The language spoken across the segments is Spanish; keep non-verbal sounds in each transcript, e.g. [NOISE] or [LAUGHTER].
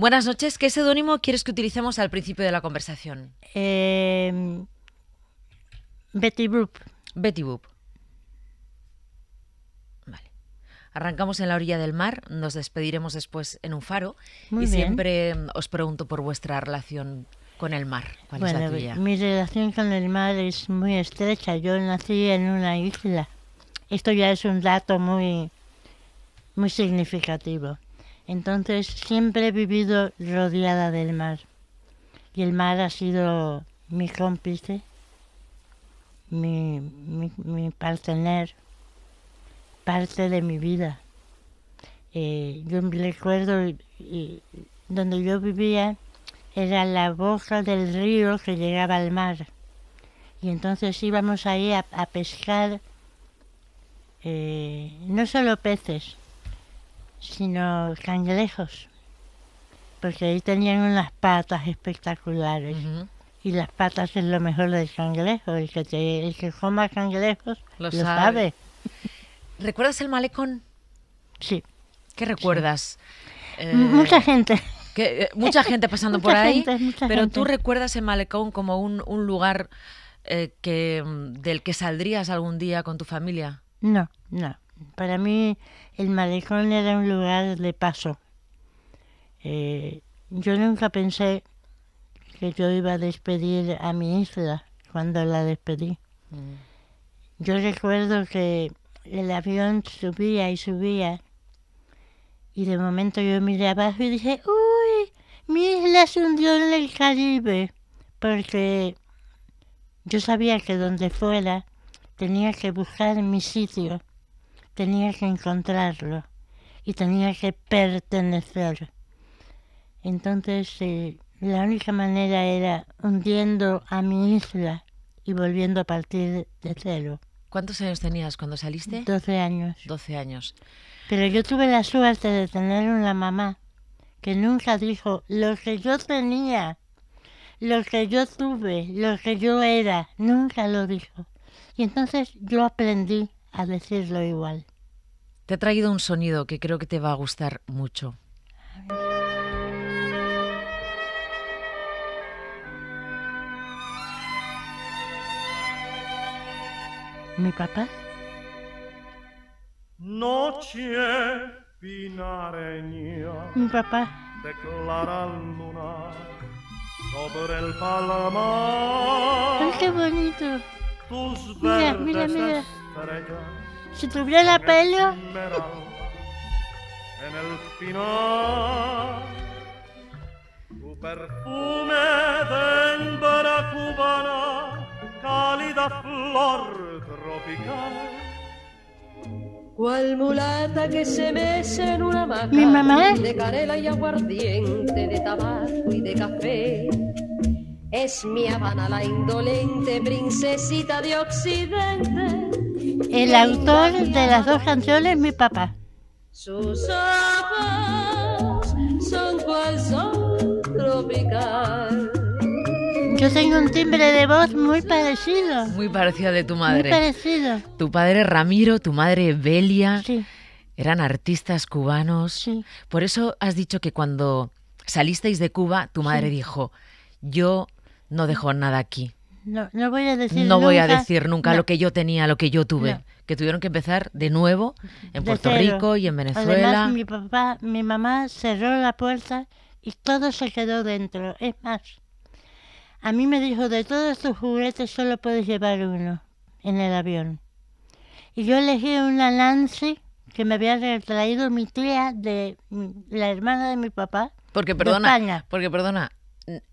Buenas noches. ¿Qué seudónimo quieres que utilicemos al principio de la conversación? Em, Betty Boop. Betty Boop. Vale. Arrancamos en la orilla del mar, nos despediremos después en un faro Muy y siempre em, os pregunto por vuestra relación con el mar? Mi relación con el mar es muy estrecha. Yo nací en una isla. Esto ya es un dato muy, muy significativo. Entonces siempre he vivido rodeada del mar. Y el mar ha sido mi cómplice, mi, mi, partener, parte de mi vida. Eh, yo recuerdo donde yo vivía era la boca del río que llegaba al mar. Y entonces íbamos ahí a, pescar eh, no solo peces, sino cangrejos, porque ahí tenían unas patas espectaculares. Y las patas es lo mejor del cangrejo, el que, coma cangrejos lo, sabe. ¿Recuerdas el malecón? Sí. ¿Qué recuerdas? Eh, mucha gente. Que, eh, mucha gente pasando [LAUGHS] por ahí, pero tú recuerdas el malecón como un, lugar eh, que, mm, del que saldrías algún día con tu familia. No, no. Para mí el malecón era un lugar de paso. Eh, yo nunca pensé que yo iba a despedir a mi isla cuando la despedí. Mm. Yo recuerdo que el avión subía y subía y de momento yo miré abajo y dije, uy, mi isla se hundió en el Caribe, porque yo sabía que donde fuera tenía que buscar mi sitio tenía que encontrarlo y tenía que pertenecer. Entonces eh, la única manera era hundiendo a mi isla y volviendo a partir de cero. ¿Cuántos años tenías cuando saliste? 12 años. 12 años. Pero yo tuve la suerte de tener una mamá que nunca dijo lo que yo tenía, lo que yo tuve, lo que yo era, nunca lo dijo. Y entonces yo aprendí a decirlo igual. Te he traído un sonido que creo que te va a gustar mucho. ¿Mi papá? Noche pinareña. Mi papá. Declara sobre el ¡Ay, qué bonito! Tus mira, mira, mira. Si tuviera pelo. En el final, tu perfume de hembra cubana, cálida flor tropical. Cual mulata que se mece en una máquina de carela y aguardiente, de tabaco y de café. Es mi Habana la indolente princesita de Occidente el autor de las dos canciones es mi papá. Sus ojos son Yo tengo un timbre de voz muy parecido. Muy parecido de tu madre. Muy parecido. Tu padre Ramiro, tu madre Belia. Sí. Eran artistas cubanos. Sí. Por eso has dicho que cuando salisteis de Cuba, tu madre dijo, yo no dejo nada aquí. No, voy a decir no nunca. lo que yo tenía, lo que yo tuve. Que tuvieron que empezar de nuevo en Puerto Rico y en Venezuela. Además, mi papá, mi mamá cerró la puerta y todo se quedó dentro. Es más, a mí me dijo, de todos tus juguetes solo puedes llevar uno en el avión. Y yo elegí una Nancy que me había traído mi tía de la hermana de mi papá. Porque perdona, porque perdona,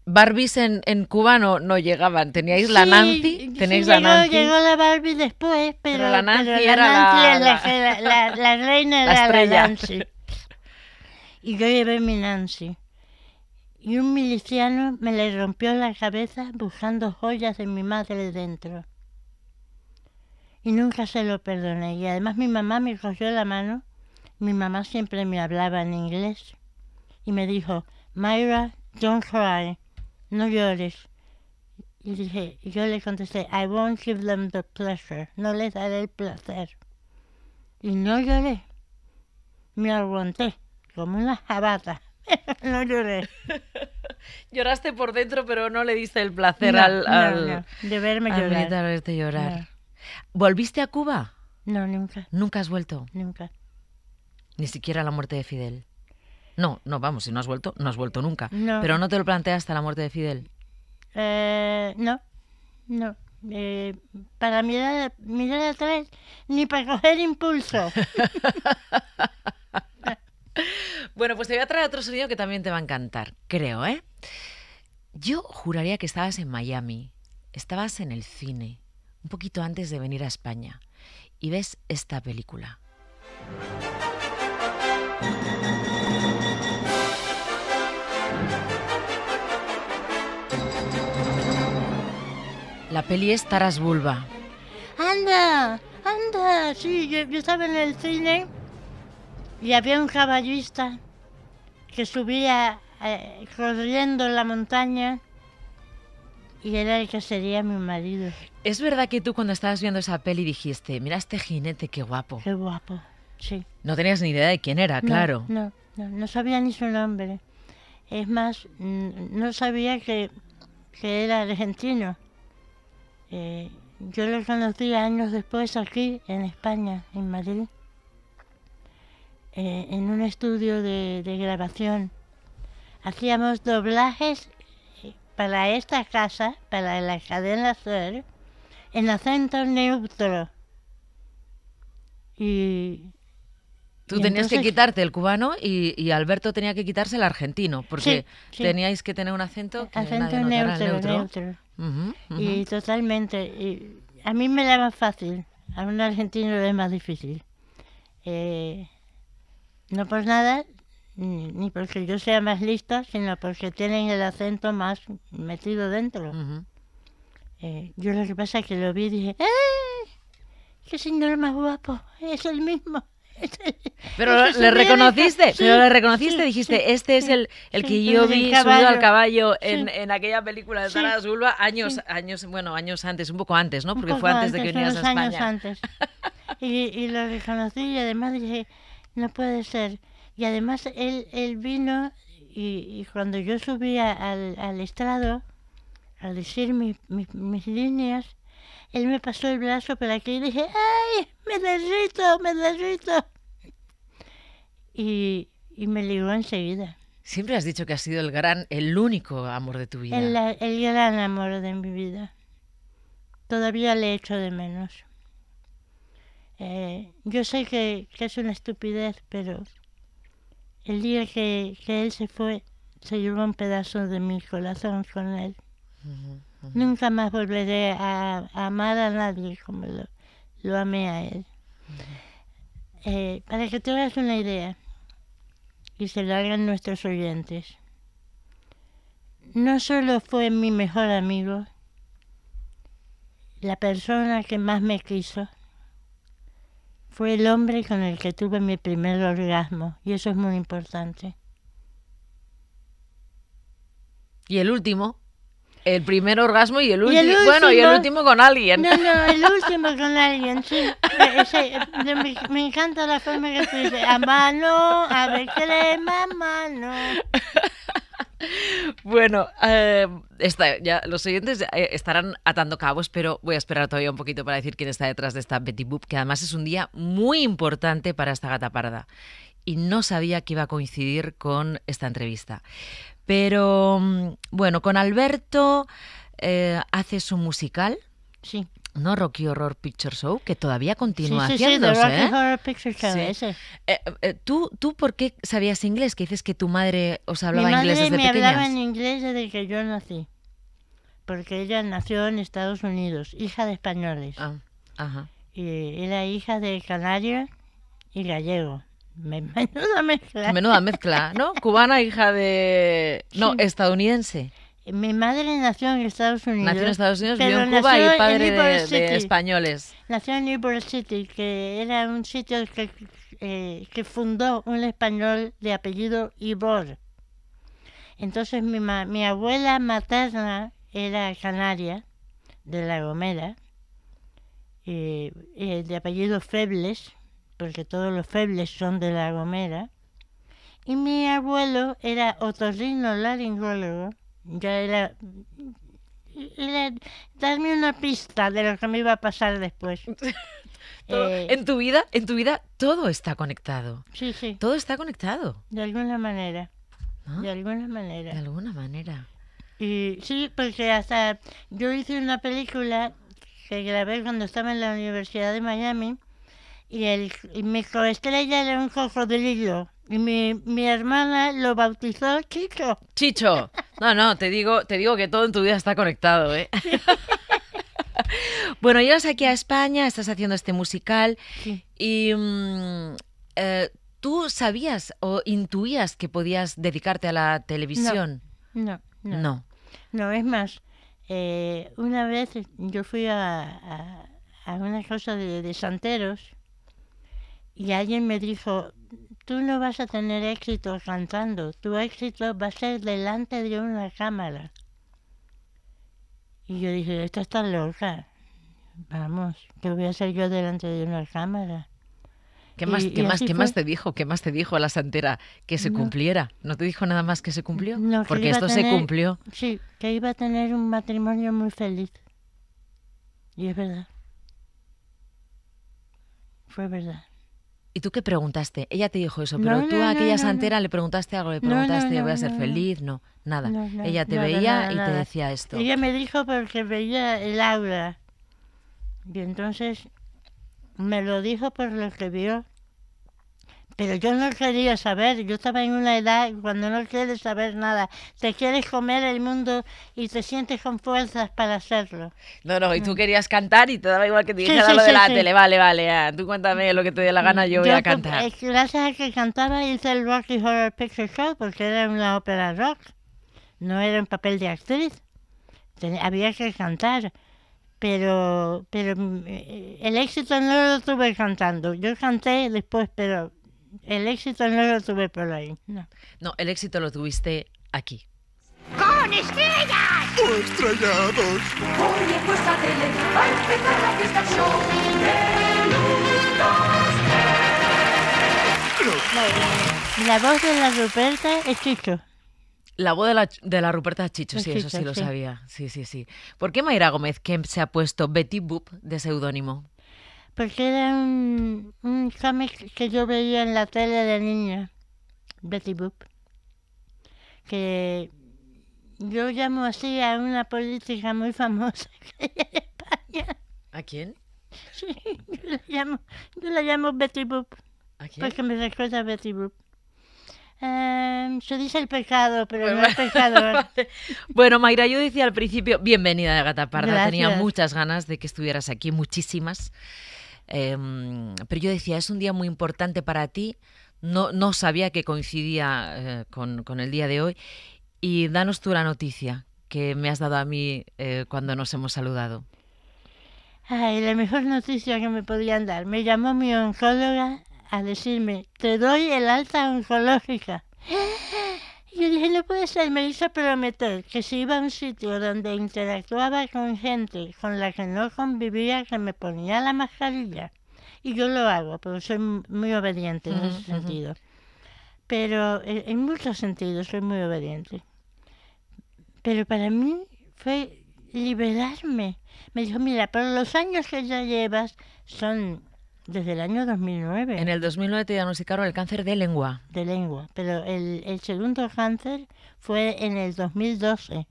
Barbies en, Cuba no, llegaban. Teníais la Nancy. Tenéis llegó, la Barbie después, pero, la Nancy era la, [LAUGHS] reina de la, Nancy. Y yo llevé mi Nancy. Y un miliciano me le rompió la cabeza buscando joyas de mi madre dentro. Y nunca se lo perdoné. Y además mi mamá me cogió la mano. Mi mamá siempre me hablaba en inglés. Y me dijo, Mayra don't no llores. Y dije, yo le contesté, I won't give them the pleasure, no les daré el placer. Y no lloré, me aguanté, como una jabata, [LAUGHS] no lloré. [LAUGHS] Lloraste por dentro, pero no le diste el placer al, al no, de verme llorar. Este llorar. ¿Volviste a Cuba? No, nunca. ¿Nunca has vuelto? Nunca. Ni siquiera a la muerte de Fidel. No, no, vamos, si no has vuelto, no has vuelto nunca. Pero no te lo planteas hasta la muerte de Fidel. Eh, no, no. Eh, para mirar, mirar atrás ni para coger impulso. [LAUGHS] bueno, pues te voy a traer otro sonido que también te va a encantar, creo, ¿eh? Yo juraría que estabas en Miami, estabas en el cine, un poquito antes de venir a España, y ves esta película. La peli es Taras Bulba. ¡Anda! ¡Anda! Sí, yo, estaba en el cine y había un caballista que subía eh, corriendo la montaña y era el que sería mi marido. Es verdad que tú cuando estabas viendo esa peli dijiste, mira este jinete, qué guapo. Qué guapo, sí. No tenías ni idea de quién era, claro. No, no, no sabía ni su nombre. Es más, no sabía que era argentino. Eh, yo lo conocí años después aquí en España, en Madrid, eh, en un estudio de, grabación. Hacíamos doblajes eh, para esta casa, para la cadena SER, en acento neutro. Y Tú tenías que quitarte el cubano y, Alberto tenía que quitarse el argentino, porque teníais que tener un acento, que neutro. Y totalmente, a mí me la más fácil, a un argentino le es más difícil. Eh, no por nada, ni, porque yo sea más lista, sino porque tienen el acento más metido dentro. Eh, yo lo que pasa es que lo vi y dije, ¡eh! ¡Qué señor más guapo! ¡Es el mismo! Pero le reconociste, le reconociste, dijiste, este es el, el que yo vi subido al caballo en, aquella película de Sara Zulba años, años, bueno, años antes, un poco antes, ¿no? Porque fue antes, de que vinieras a España. Años antes. [LAUGHS] Y, lo reconocí y además dije, no puede ser. Y además él, él vino y, cuando yo subía al, estrado, al decir mis líneas, él me pasó el brazo por aquí y dije, ¡ay! ¡Me derrito! ¡Me derrito! Y, y me ligó enseguida. Siempre has dicho que has sido el gran, el único amor de tu vida. El, gran amor de mi vida. Todavía le echo de menos. Eh, yo sé que, es una estupidez, pero el día que, él se fue, se llevó un pedazo de mi corazón con él. Nunca más volveré a, amar a nadie como lo, amé a él. Eh, para que te hagas una idea y se lo hagan nuestros oyentes, no solo fue mi mejor amigo, la persona que más me quiso, fue el hombre con el que tuve mi primer orgasmo, y eso es muy importante. ¿Y el último? El primer orgasmo y el, último. Bueno, y el último con alguien. No, no, el [LAUGHS] último con alguien, sí. Eh, eh, me, encanta la forma que se dices. A mano, a ver qué le mano. Bueno, eh, ya, los oyentes estarán atando cabos, pero voy a esperar todavía un poquito para decir quién está detrás de esta Betty Boop, que además es un día muy importante para esta gata parda. Y no sabía que iba a coincidir con esta entrevista. Pero mm, bueno, con Alberto eh, hace su musical. Sí. ¿no? Rocky Horror Picture Show, que todavía continúa sí, sí, Sí, Rocky ¿eh? Horror Picture Show, ese. Eh, ¿tú, ¿Tú por qué sabías inglés? Que dices que tu madre os hablaba madre inglés desde me hablaba en inglés desde que yo nací. Porque ella nació en Estados Unidos, hija de españoles. Ah, ajá. Y era hija de canario y gallego. [LAUGHS] Menuda mezcla. Menuda mezcla, ¿no? Cubana, hija de... No, estadounidense. Mi madre nació en Estados Unidos. Nació en Estados Unidos, vivió en Cuba y padre de, españoles. Nació en Newport City, que era un sitio que, eh, fundó un español de apellido Ibor. Entonces mi, mi abuela materna era canaria, de La Gomera, eh, eh, de apellido Febles porque todos los febles son de La Gomera. Y mi abuelo era otorrino laringólogo. Ya era, era... Darme una pista de lo que me iba a pasar después. [LAUGHS] Eh, en tu vida, en tu vida todo está conectado. Sí, sí. Todo está conectado. De alguna manera. De alguna manera. De alguna manera. Y sí, porque hasta yo hice una película que grabé cuando estaba en la Universidad de Miami y el y era un cocodrilo. Y mi, hermana lo bautizó Chicho. Chicho. No, no, te digo, te digo que todo en tu vida está conectado, ¿eh? [LAUGHS] bueno, llegas aquí a España, estás haciendo este musical y mm, eh, tú sabías o intuías que podías dedicarte a la televisión. No, no. No, es más, eh, una vez yo fui a, una cosa de, de santeros y alguien me dijo, tú no vas a tener éxito cantando, tu éxito va a ser delante de una cámara. Y yo dije, esto está loca. Vamos, ¿qué voy a hacer yo delante de una cámara? ¿Qué más, más, más te dijo? ¿Qué más te dijo la santera que se cumpliera? ¿No te dijo nada más que se cumplió? No, Porque esto se cumplió. Sí, que iba a tener un matrimonio muy feliz. Y es verdad. Fue verdad. ¿Y tú qué preguntaste? Ella te dijo eso, pero tú a aquella santera le preguntaste algo, le preguntaste, voy a ser feliz, no, nada. Ella te veía y te decía esto. Ella me dijo porque veía el aura. Y entonces me lo dijo por lo que vio pero yo no quería saber, yo estaba en una edad cuando no quieres saber nada. Te quieres comer el mundo y te sientes con fuerzas para hacerlo. No, no, y tú mm. querías cantar y te daba igual que te dijera de la tele. Vale, vale, tú cuéntame lo que te dé la gana, yo, voy a cantar. gracias a que cantaba hice el Rocky Horror Picture Show porque era una ópera rock. No era un papel de actriz. había que cantar pero pero mm, eh, el éxito no lo tuve cantando. Yo canté después, pero el éxito no lo tuve por ahí. No, no el éxito lo tuviste aquí. ¡Con estrellas! ¡O ¡Oh, estrellados! Hoy en vuestra tele va a empezar la fiesta show de la, voz de la Ruperta es Chicho. La voz de la, de la Ruperta es Chicho, sí, eso sí, lo sabía. Sí, sí, sí. ¿Por qué Mayra Gómez, Kemp se ha puesto Betty Boop de seudónimo? porque era un, un que yo veía en la tele de niña, Betty Boop, que yo llamo así a una política muy famosa que hay en España. ¿A quién? Sí, yo la llamo, Betty Boop, ¿A quién? porque me recuerda a Betty Boop. Em, se dice el pecado, pero no el pecado. [LAUGHS] Bueno, Mayra, yo decía al principio, bienvenida de Gata Parda. Tenía muchas ganas de que estuvieras aquí, muchísimas. Em, pero yo decía, es un día muy importante para ti. No, no sabía que coincidía eh, con, el día de hoy. Y danos tú la noticia que me has dado a mí eh, cuando nos hemos saludado. Ay, la mejor noticia que me podían dar. Me llamó mi oncóloga a decirme, te doy el alta oncológica. Yo dije, no puede ser, me hizo prometer que si iba a un sitio donde interactuaba con gente con la que no convivía, que me ponía la mascarilla. Y yo lo hago, porque soy muy obediente en ese sentido. Pero en, en muchos sentidos soy muy obediente. Pero para mí fue liberarme. Me dijo, mira, pero los años que ya llevas son desde el año 2009. En el 2009 te diagnosticaron el cáncer de lengua. De lengua, pero el, segundo cáncer fue en el 2012.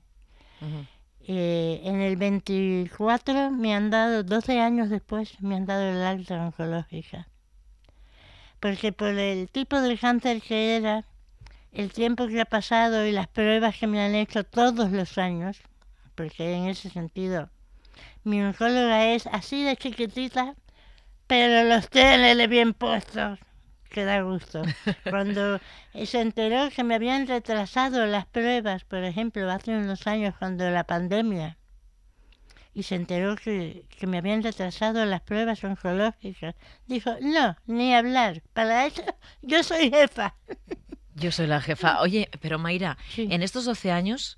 Eh, en el 24 me han dado, 12 años después, me han dado el alta oncológica. Porque por el tipo de cáncer que era, el tiempo que ha pasado y las pruebas que me han hecho todos los años, porque en ese sentido, mi oncóloga es así de chiquitita pero los TLL bien puestos, que da gusto. [LAUGHS] Cuando se enteró que me habían retrasado las pruebas, por ejemplo, hace unos años cuando la pandemia, y se enteró que, me habían retrasado las pruebas oncológicas, dijo, no, ni hablar, para eso yo soy jefa. [LAUGHS] Yo soy la jefa. Oye, pero Mayra, en estos 12 años,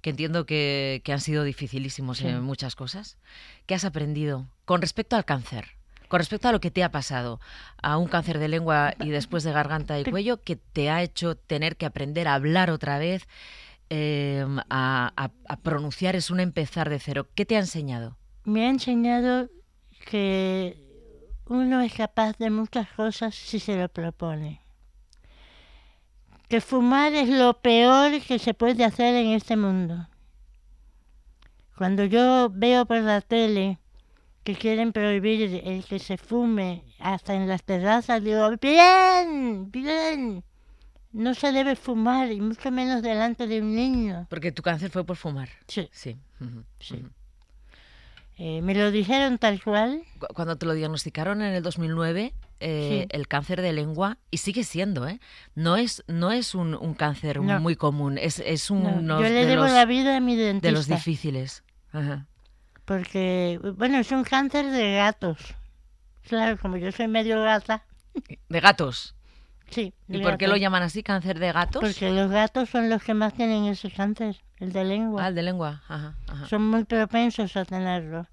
que entiendo que, han sido dificilísimos en muchas cosas, ¿qué has aprendido con respecto al cáncer? Con respecto a lo que te ha pasado, a un cáncer de lengua y después de garganta y cuello, que te ha hecho tener que aprender a hablar otra vez, em, a, a pronunciar es un empezar de cero. ¿Qué te ha enseñado? Me ha enseñado que uno es capaz de muchas cosas si se lo propone. Que fumar es lo peor que se puede hacer en este mundo. Cuando yo veo por la tele quieren prohibir el que se fume hasta en las terrazas, digo, bien, bien. No se debe fumar, y mucho menos delante de un niño. Porque tu cáncer fue por fumar. Sí. Sí. Eh, me lo dijeron tal cual. Cuando te lo diagnosticaron en el 2009, eh, el cáncer de lengua y sigue siendo, ¿eh? No es, no es un, un cáncer muy común, es, es un... Yo le de debo la vida a mi dentista. De los difíciles. Ajá porque, bueno, es un cáncer de gatos. Claro, como yo soy medio gata. ¿De gatos? Sí. ¿Y por qué lo llaman así, cáncer de gatos? Porque los gatos son los que más tienen ese cáncer, el de lengua. Ah, el de lengua, ajá. Son muy propensos a tenerlo.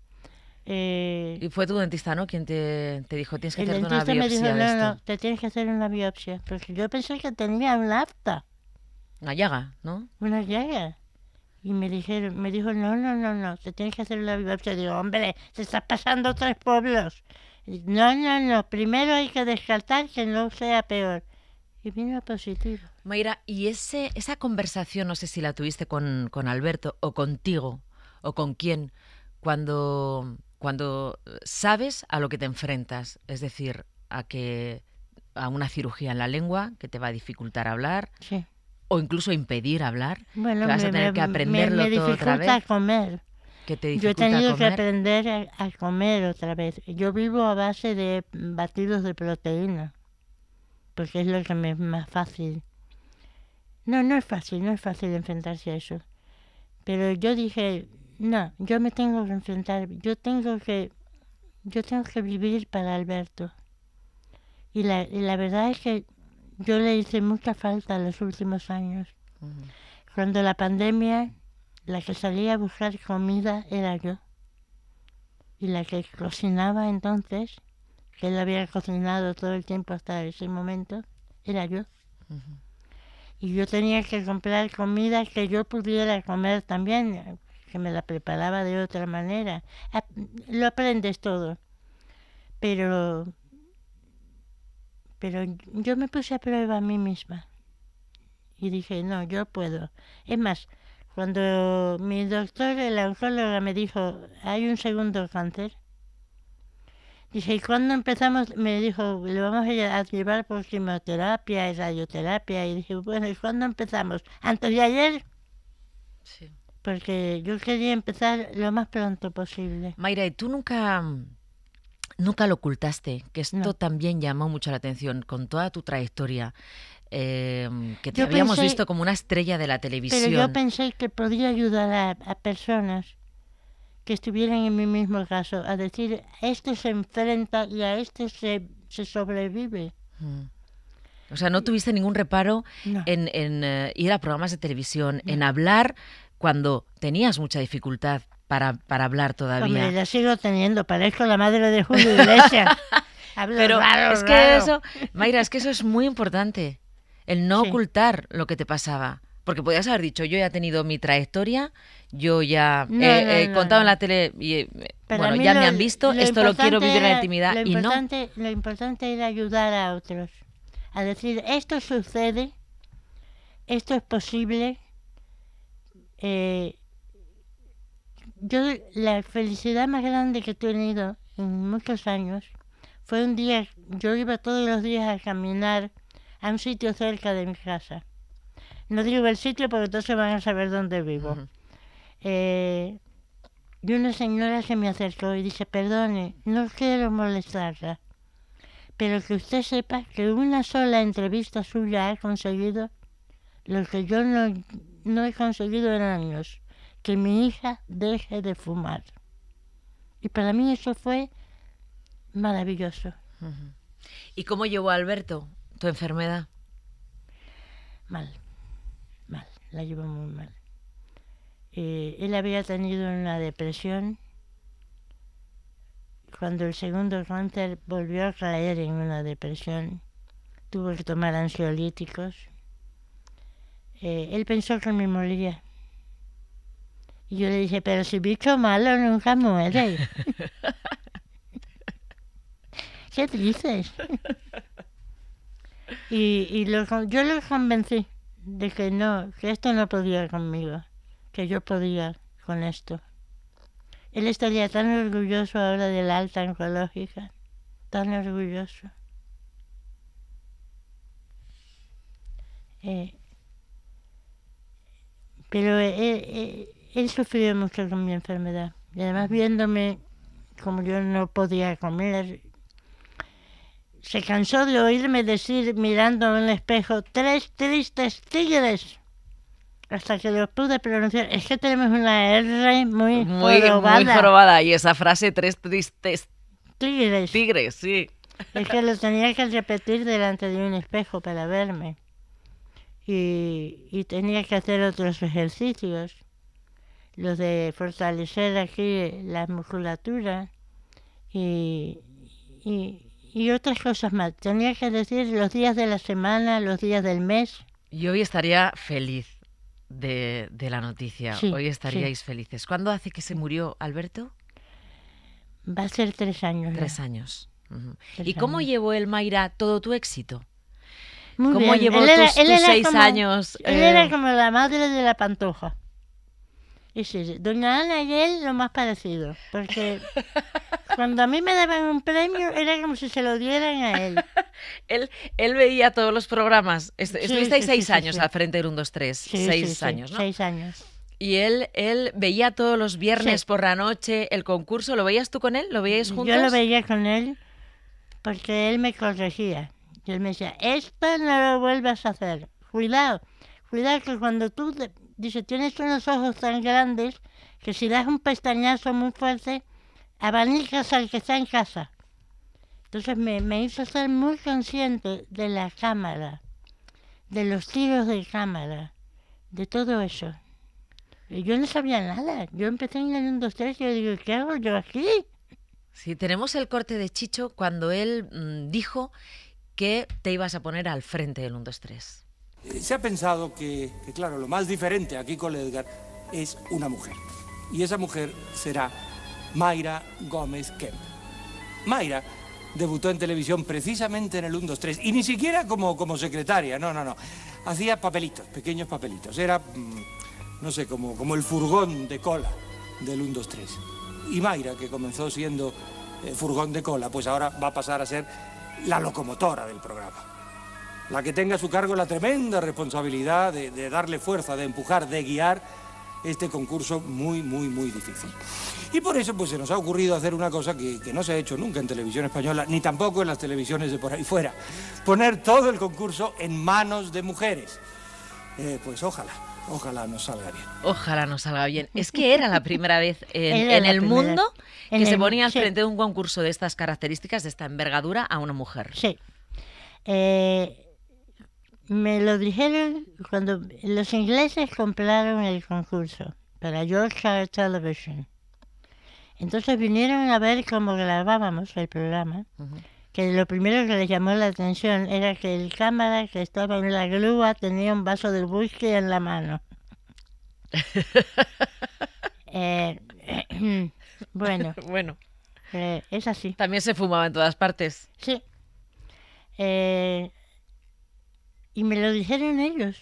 Eh, y fue tu dentista, ¿no? Quien te, dijo, tienes que hacer una biopsia. Me dijo, no, no, te tienes que hacer una biopsia. Porque yo pensé que tenía un afta. Una llaga, ¿no? Una llaga. Y me dijeron, me dijo, no, no, no, no, te tienes que hacer la biopsia. Digo, hombre, se está pasando tres pueblos. no, no, no, primero hay que descartar que no sea peor. Y vino positivo. Mayra, y ese, esa conversación, no sé si la tuviste con, con Alberto o contigo o con quién, cuando, cuando sabes a lo que te enfrentas, es decir, a que a una cirugía en la lengua que te va a dificultar hablar, sí o incluso impedir hablar, bueno, que vas a tener que aprenderlo otra vez. comer. te Yo he tenido que aprender a, comer otra vez. Yo vivo a base de batidos de proteína, porque es lo que me es más fácil. No, no es fácil, no es fácil enfrentarse a eso. Pero yo dije, no, yo me tengo que enfrentar, yo tengo que, yo tengo que vivir para Alberto. Y la, y la verdad es que yo le hice mucha falta en los últimos años. Cuando la pandemia, la que salía a buscar comida era yo. Y la que cocinaba entonces, que él había cocinado todo el tiempo hasta ese momento, era yo. Y yo tenía que comprar comida que yo pudiera comer también, que me la preparaba de otra manera. Ah, lo aprendes todo. Pero pero yo me puse a prueba a mí misma y dije, no, yo puedo. Es más, cuando mi doctor, el oncólogo, me dijo, hay un segundo cáncer, dije, ¿y cuándo empezamos? Me dijo, lo vamos a llevar por quimioterapia y radioterapia. Y dije, bueno, ¿y cuándo empezamos? ¿Antes de ayer? Sí. Porque yo quería empezar lo más pronto posible. Mayra, ¿y tú nunca mm, Nunca lo ocultaste, que esto también llamó mucho la atención con toda tu trayectoria. Eh, que te habíamos visto como una estrella de la televisión. Pero yo pensé que podía ayudar a, personas que estuvieran en mi mismo caso, a decir, este se enfrenta y a este se, sobrevive. Mm. O sea, no tuviste ningún reparo en, eh, ir a programas de televisión, en hablar cuando tenías mucha dificultad para, hablar todavía. sigo teniendo, parezco la madre de Julio Iglesias. [LAUGHS] Hablo Pero es que eso, Mayra, es que eso es muy importante, el no ocultar lo que te pasaba. Porque podías haber dicho, yo ya he tenido mi trayectoria, yo ya he contado en la tele, y, eh, bueno, ya me han visto, esto lo quiero vivir en la intimidad lo y importante, no. Lo importante era ayudar a otros, a decir, esto sucede, esto es posible, eh, yo la felicidad más grande que he tenido en muchos años fue un día, yo iba todos los días a caminar a un sitio cerca de mi casa. No digo el sitio porque entonces van a saber dónde vivo. Eh, y una señora se me acercó y dice, perdone, no quiero molestarla, pero que usted sepa que una sola entrevista suya ha conseguido lo que yo no he conseguido en años que mi hija deje de fumar. Y para mí eso fue maravilloso. ¿Y cómo llevó Alberto tu enfermedad? Mal, mal, la llevó muy mal. Eh, él había tenido una depresión cuando el segundo cáncer volvió a caer en una depresión, tuvo que tomar ansiolíticos. Eh, él pensó que me moría. Y yo le dije, pero si bicho malo nunca muere. [LAUGHS] Qué tristes. y, y lo, yo lo convencí de que no, que esto no podía conmigo, que yo podía con esto. Él estaría tan orgulloso ahora de la alta oncológica, tan orgulloso. Eh, pero eh, eh él sufrió mucho con mi enfermedad. Y además viéndome como yo no podía comer, se cansó de oírme decir mirando en el espejo, tres tristes tigres. Hasta que lo pude pronunciar. Es que tenemos una R muy, muy Muy Y esa frase, tres tristes tigres. Tigres, sí. Es que lo tenía que repetir delante de un espejo para verme. y tenía que hacer otros ejercicios los de fortalecer aquí la musculatura y, y, y otras cosas más. Tenía que decir los días de la semana, los días del mes. Y hoy estaría feliz de, de la noticia. hoy estaríais felices. ¿Cuándo hace que se murió Alberto? Va a ser tres años. Tres años. ¿Y cómo llevó el Mayra todo tu éxito? Muy llevó él tus, seis años? Él era eh? como la madre de la pantoja. Y sí, Doña Ana y él lo más parecido, porque [LAUGHS] cuando a mí me daban un premio era como si se lo dieran a él. [LAUGHS] él, él veía todos los programas. estuvisteis seis años al frente de 1, 2, 3. seis años, ¿no? Seis años. Y él, él veía todos los viernes por la noche el concurso. ¿Lo veías tú con él? ¿Lo veías juntos? Yo lo veía con él porque él me corregía. Y él me decía, esto no lo vuelvas a hacer. Cuidado, cuidado que cuando tú... Dice, tienes unos ojos tan grandes que si das un pestañazo muy fuerte, abanicas al que está en casa. Entonces me, hizo ser muy consciente de la cámara, de los tiros de cámara, de todo eso. Y yo no sabía nada. Yo empecé en el 1, 2, 3 y yo digo, ¿qué hago yo aquí? Sí, tenemos el corte de Chicho cuando él mm, dijo que te ibas a poner al frente del 1, 2, 3. Eh, se ha pensado que, claro, lo más diferente aquí con Edgar es una mujer. Y esa mujer será Mayra Gómez Kemp. Mayra debutó en televisión precisamente en el 1, 2, 3 y ni siquiera como, como secretaria, no, no, no. Hacía papelitos, pequeños papelitos. Era, mm, no sé, como, como el furgón de cola del 1, 2, 3. Y Mayra, que comenzó siendo eh, furgón de cola, pues ahora va a pasar a ser la locomotora del programa la que tenga a su cargo la tremenda responsabilidad de, darle fuerza, de empujar, de guiar este concurso muy, muy, muy difícil. Y por eso pues, se nos ha ocurrido hacer una cosa que, no se ha hecho nunca en televisión española, ni tampoco en las televisiones de por ahí fuera, poner todo el concurso en manos de mujeres. Eh, pues ojalá. Ojalá nos salga bien. Ojalá nos salga bien. Es que era la primera vez [LAUGHS] en, el mundo que se ponía al frente de un concurso de estas características, de esta envergadura, a una mujer. Sí. Eh, me lo dijeron cuando los ingleses compraron el concurso para Yorkshire Television. Entonces vinieron a ver cómo grabábamos el programa, que lo primero que les llamó la atención era que el cámara que estaba en la grúa tenía un vaso de whisky en la mano. [LAUGHS] Eh, [CLEARS THROAT] bueno. [LAUGHS] bueno. Eh, es así. También se fumaba en todas partes. Sí. Eh, y me lo dijeron ellos.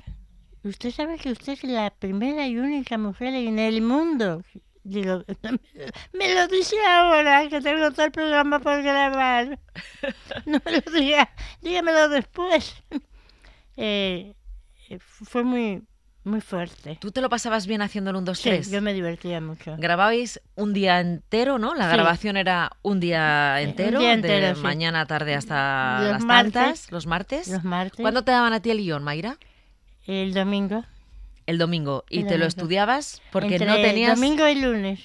Usted sabe que usted es la primera y única mujer en el mundo. [LAUGHS] me lo dice ahora que tengo todo el programa por grabar. [LAUGHS] No me lo diga, dígamelo después. [LAUGHS] Eh, fue muy muy fuerte. ¿Tú te lo pasabas bien haciéndolo un 2-3? Sí, yo me divertía mucho. Grababais un día entero, ¿no? La grabación era un día eh, entero, un día entero de mañana, tarde hasta las martes, los martes. Los martes. ¿Cuándo te daban a ti el guión, Mayra? El domingo. El domingo. ¿Y te lo estudiabas porque no tenías...? domingo y lunes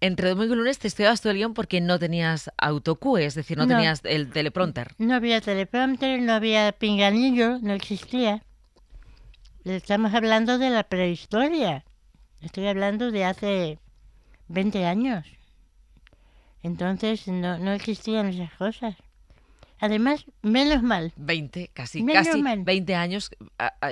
entre domingo y lunes te estudiabas todo el guión porque no tenías autocue, es decir, no, tenías el teleprompter. No había teleprompter, no había pinganillo, no existía. Estamos hablando de la prehistoria. Estoy hablando de hace 20 años. Entonces no, existían esas cosas. Además, menos mal. 20, casi, 20 años.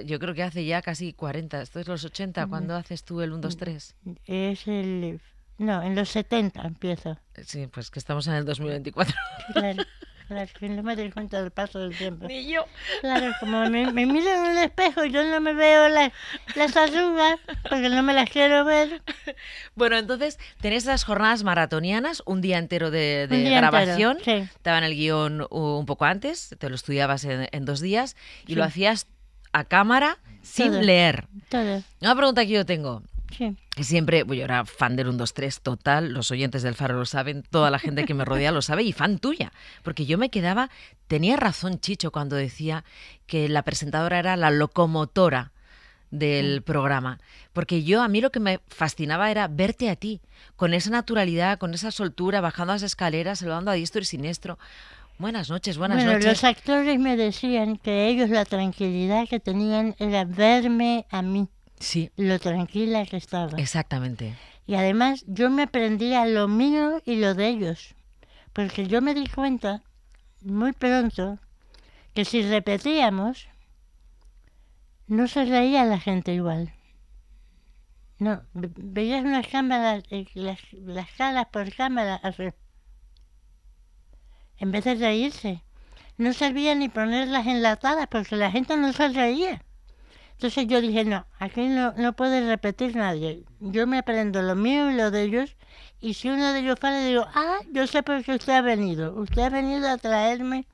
Yo creo que hace ya casi 40. Esto es los 80, cuando haces tú el 1, 2, 3. Es el... No, en los 70 empiezo. Sí, pues que estamos en el 2024. Claro. [LAUGHS] Claro, que no me doy cuenta del paso del tiempo. Ni yo. Claro, como me, miro en el espejo yo no me veo las, las porque no me las quiero ver. Bueno, entonces tenés las jornadas maratonianas, un día entero de, grabación. Estaba en el guión un poco antes, te lo estudiabas en, dos días y lo hacías a cámara sin leer. Una pregunta que yo tengo. Sí. Siempre, pues, yo era fan del 1, 2, 3 total, los oyentes del Faro lo saben, toda la gente que me rodea lo sabe y fan tuya, porque yo me quedaba, tenía razón Chicho cuando decía que la presentadora era la locomotora del programa, porque yo a mí lo que me fascinaba era verte a ti, con esa naturalidad, con esa soltura, bajando las escaleras, saludando a diestro y siniestro. Buenas noches, buenas bueno, Los actores me decían que ellos la tranquilidad que tenían era verme a mí. Lo tranquila que estaba. Exactamente. Y además yo me aprendía lo mío y lo de ellos. Porque yo me di cuenta muy pronto que si repetíamos, no se reía la gente igual. No, veías unas cámaras, eh, las, las caras por cámara, En vez de reírse. No servía ni ponerlas enlatadas porque la gente no se reía. Entonces yo dije, no, aquí no, no puede repetir nadie. Yo me aprendo lo mío y lo de ellos. Y si uno de ellos falla, digo, ah, yo sé por qué usted ha venido. Usted ha venido a traerme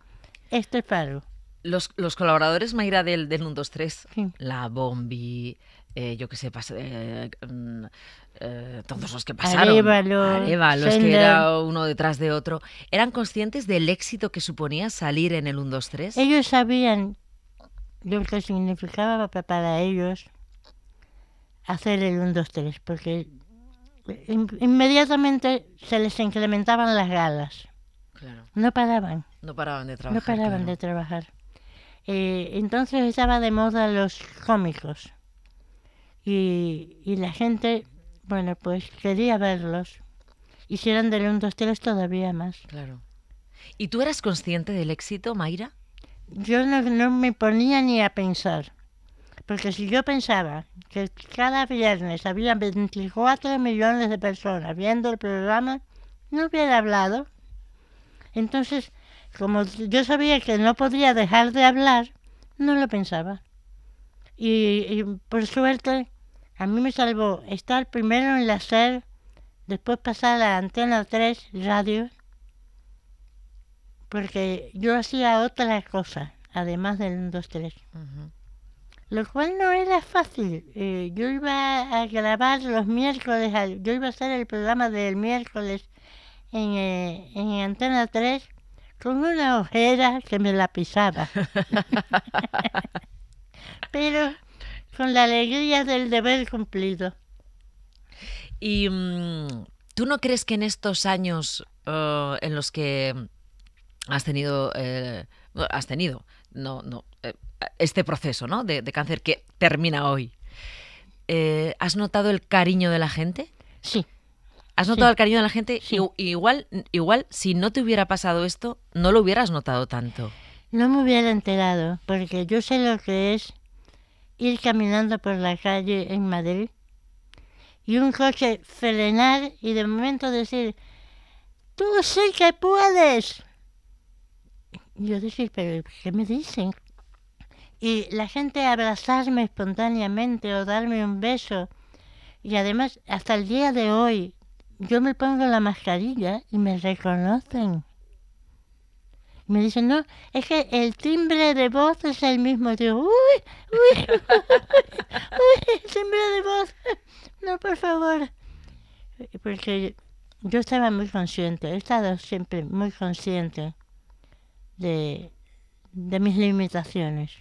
este faro. Los, los colaboradores, Mayra, del, del 1, 2, 3, la Bombi, eh, yo qué sé, eh, mm, eh, todos los que pasaron, Arevalo, Arevalo es que era uno detrás de otro, ¿eran conscientes del éxito que suponía salir en el 1-2-3? Ellos sabían lo que significaba para ellos hacer el 1, 2, 3, porque inmediatamente se les incrementaban las galas. Claro. No paraban. No paraban de trabajar. No paraban de trabajar. Eh, entonces estaba de moda los cómicos. Y, y, la gente, bueno, pues quería verlos. Hicieron del 1, 2, 3 todavía más. Claro. ¿Y tú eras consciente del éxito, Mayra? yo no, me ponía ni a pensar. Porque si yo pensaba que cada viernes había 24 millones de personas viendo el programa, no hubiera hablado. Entonces, como yo sabía que no podía dejar de hablar, no lo pensaba. Y, por suerte, a mí me salvó estar primero en la SER, después pasar a Antena 3 Radio porque yo hacía otra cosa, además del 1, 2, 3. Lo cual no era fácil. Eh, yo iba a grabar los miércoles, yo iba a hacer el programa del miércoles en, eh, en Antena 3 con una ojera que me la pisaba. [LAUGHS] Pero con la alegría del deber cumplido. ¿Y mm, tú no crees que en estos años oh, en los que has tenido, eh, has tenido, no, no, eh, este proceso ¿no? de, cáncer que termina hoy. Eh, ¿Has notado el cariño de la gente? Sí. ¿Has notado el cariño de la gente? igual, igual, si no te hubiera pasado esto, no lo hubieras notado tanto. No me hubiera enterado, porque yo sé lo que es ir caminando por la calle en Madrid y un coche frenar y de momento decir, tú sí que puedes yo decía, pero ¿qué me dicen? Y la gente abrazarme espontáneamente o darme un beso. Y además, hasta el día de hoy, yo me pongo la mascarilla y me reconocen. Y me dicen, no, es que el timbre de voz es el mismo. Yo, uy, uy, [LAUGHS] uy, uy, timbre de voz. [LAUGHS] No, por favor. Porque yo estaba muy consciente, he estado siempre muy consciente de, de mis limitaciones.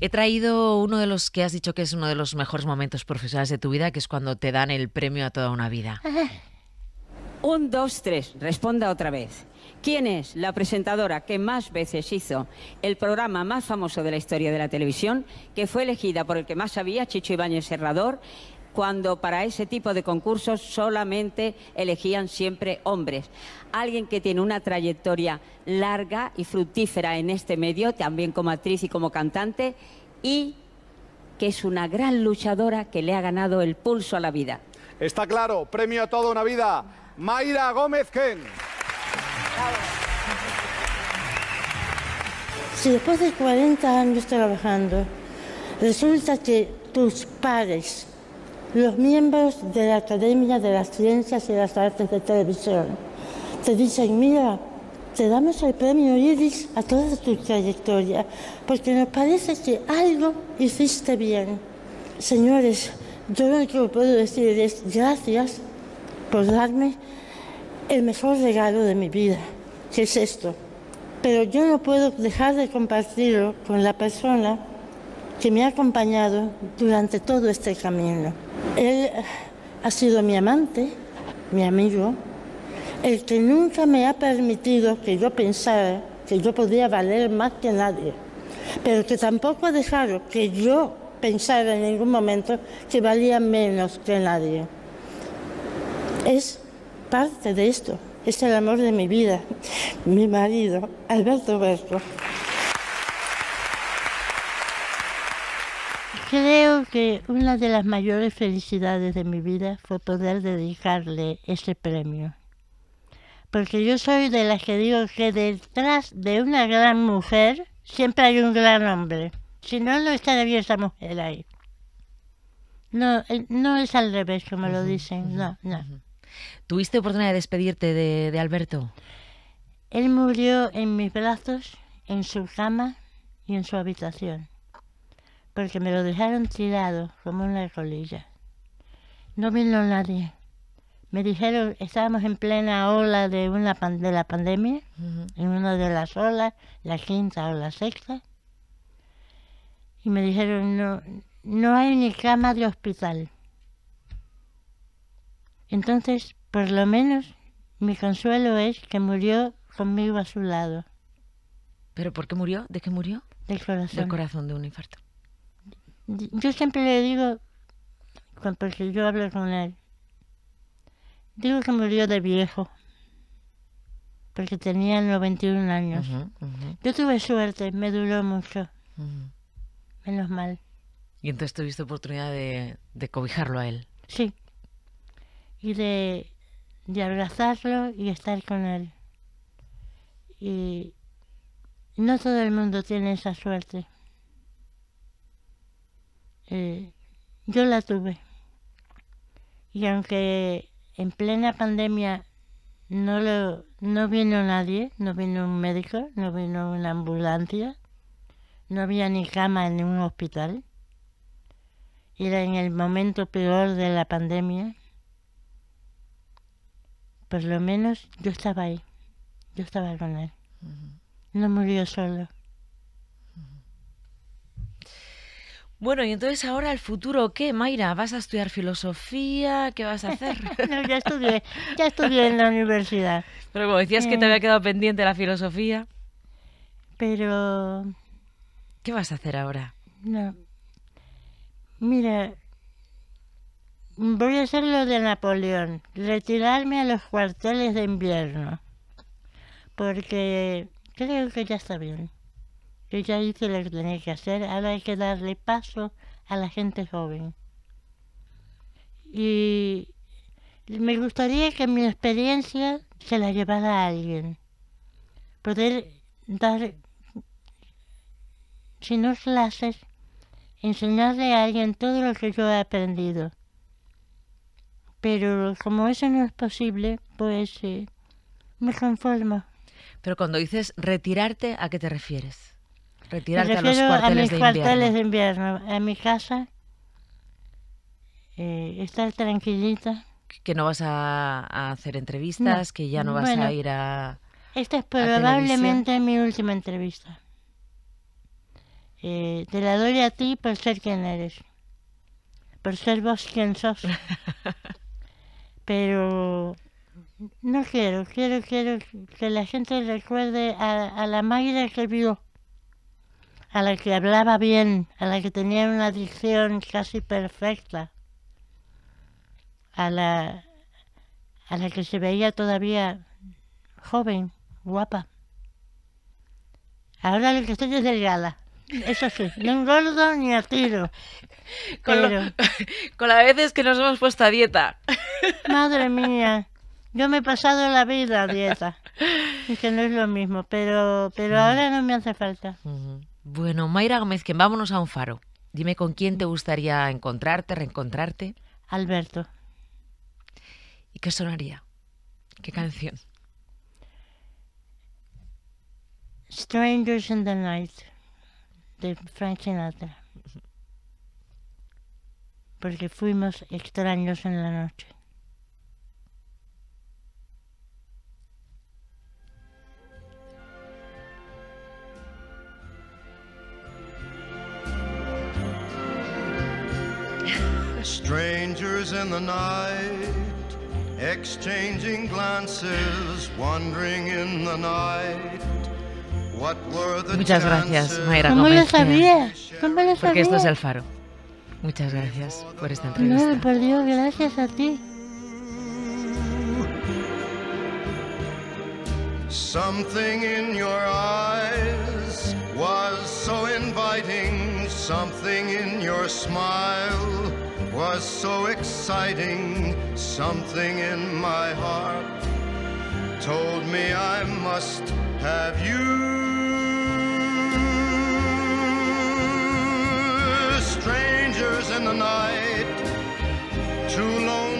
He traído uno de los que has dicho que es uno de los mejores momentos profesionales de tu vida, que es cuando te dan el premio a toda una vida. Un, dos, tres. Responda otra vez. ¿Quién es la presentadora que más veces hizo el programa más famoso de la historia de la televisión, que fue elegida por el que más sabía, Chicho Ibañez Serrador, cuando para ese tipo de concursos solamente elegían siempre hombres. Alguien que tiene una trayectoria larga y fructífera en este medio, también como actriz y como cantante, y que es una gran luchadora que le ha ganado el pulso a la vida. Está claro, premio a toda una vida. Mayra Gómez Ken. Si después de 40 años trabajando, resulta que tus padres los miembros de la Academia de las Ciencias y las Artes de Televisión. Te dicen, mira, te damos el premio Iris a toda tu trayectoria, porque nos parece que algo hiciste bien. Señores, yo lo único que puedo decir es gracias por darme el mejor regalo de mi vida, que es esto. Pero yo no puedo dejar de compartirlo con la persona que me ha acompañado durante todo este camino. Él ha sido mi amante, mi amigo, el que nunca me ha permitido que yo pensara que yo podía valer más que nadie, pero que tampoco ha dejado que yo pensara en ningún momento que valía menos que nadie. Es parte de esto, es el amor de mi vida, mi marido, Alberto Berco. Creo que una de las mayores felicidades de mi vida fue poder dedicarle ese premio. Porque yo soy de las que digo que detrás de una gran mujer siempre hay un gran hombre. Si no, no estaría esa mujer ahí. No, eh, no es al revés, como lo dicen. no, no. ¿Tuviste oportunidad de despedirte de Alberto? Él murió en mis brazos, en su cama y en su habitación porque me lo dejaron tirado como una colilla. No vino nadie. Me dijeron, estábamos en plena ola de, una de la pandemia, en una de las olas, la quinta o la sexta, y me dijeron, no, no hay ni cama de hospital. Entonces, por lo menos, mi consuelo es que murió conmigo a su lado. ¿Pero por qué murió? ¿De qué murió? Del corazón. Del corazón de un infarto. Yo siempre le digo, porque yo hablo con él, digo que murió de viejo, porque tenía 91 años. Yo tuve suerte, me duró mucho, menos mal. ¿Y entonces tuviste oportunidad de, cobijarlo a él? Sí, y de, de abrazarlo y estar con él. Y no todo el mundo tiene esa suerte eh, yo la tuve. Y aunque en plena pandemia no, lo, no vino nadie, no vino un médico, no vino una ambulancia, no había ni cama en un hospital, era en el momento peor de la pandemia, por lo menos yo estaba ahí, yo estaba con él. No murió solo. Bueno, y entonces ahora el futuro, ¿qué, Mayra? ¿Vas a estudiar filosofía? ¿Qué vas a hacer? [LAUGHS] no, ya estudié, ya estudié en la universidad. Pero como decías que te eh. había quedado pendiente la filosofía. Pero... ¿Qué vas a hacer ahora? No. Mira, voy a hacer lo de Napoleón, retirarme a los cuarteles de invierno, porque creo que ya está bien que ya hice lo que tenía que hacer, ahora hay que darle paso a la gente joven. Y me gustaría que mi experiencia se la llevara a alguien. Poder dar, si no clases, enseñarle a alguien todo lo que yo he aprendido. Pero como eso no es posible, pues eh, me conformo. Pero cuando dices retirarte, ¿a qué te refieres? Retirarte a los cuarteles, mis de, cuarteles invierno. de En mi casa, eh, estar tranquilita. Que no vas a, hacer entrevistas, que ya no vas a ir a. Esta es probablemente mi última entrevista. Eh, te la doy a ti por ser quien eres, por ser vos quien sos. [LAUGHS] Pero no quiero, quiero, quiero que la gente recuerde a, la Mayra que vivió a la que hablaba bien, a la que tenía una adicción casi perfecta, a la, a la que se veía todavía joven, guapa. Ahora lo que estoy es delgada. Eso sí, no gordo ni a tiro. Con, [LAUGHS] la lo... las veces que nos hemos puesto a dieta. Madre [LAUGHS] mía, yo me he pasado la vida a dieta. y que no es lo mismo, pero, pero mm. ahora no me hace falta. Bueno, Mayra Gómez, que vámonos a un faro. Dime con quién te gustaría encontrarte, reencontrarte. Alberto. ¿Y qué sonaría? ¿Qué canción? Strangers in the Night de Frank Sinatra. Porque fuimos extraños en la noche. strangers in the night, exchanging glances, wandering in the night. What were the Muchas gracias, Mayra ¿Cómo Gómez. Lo sabía? ¿Cómo lo sabía? Porque esto es el faro. Muchas gracias por esta entrevista. No, por Dios, gracias a ti. Something in your eyes was so inviting, something in your smile was so exciting. Something in my heart told me I must have you. Strangers in the night, too lonely.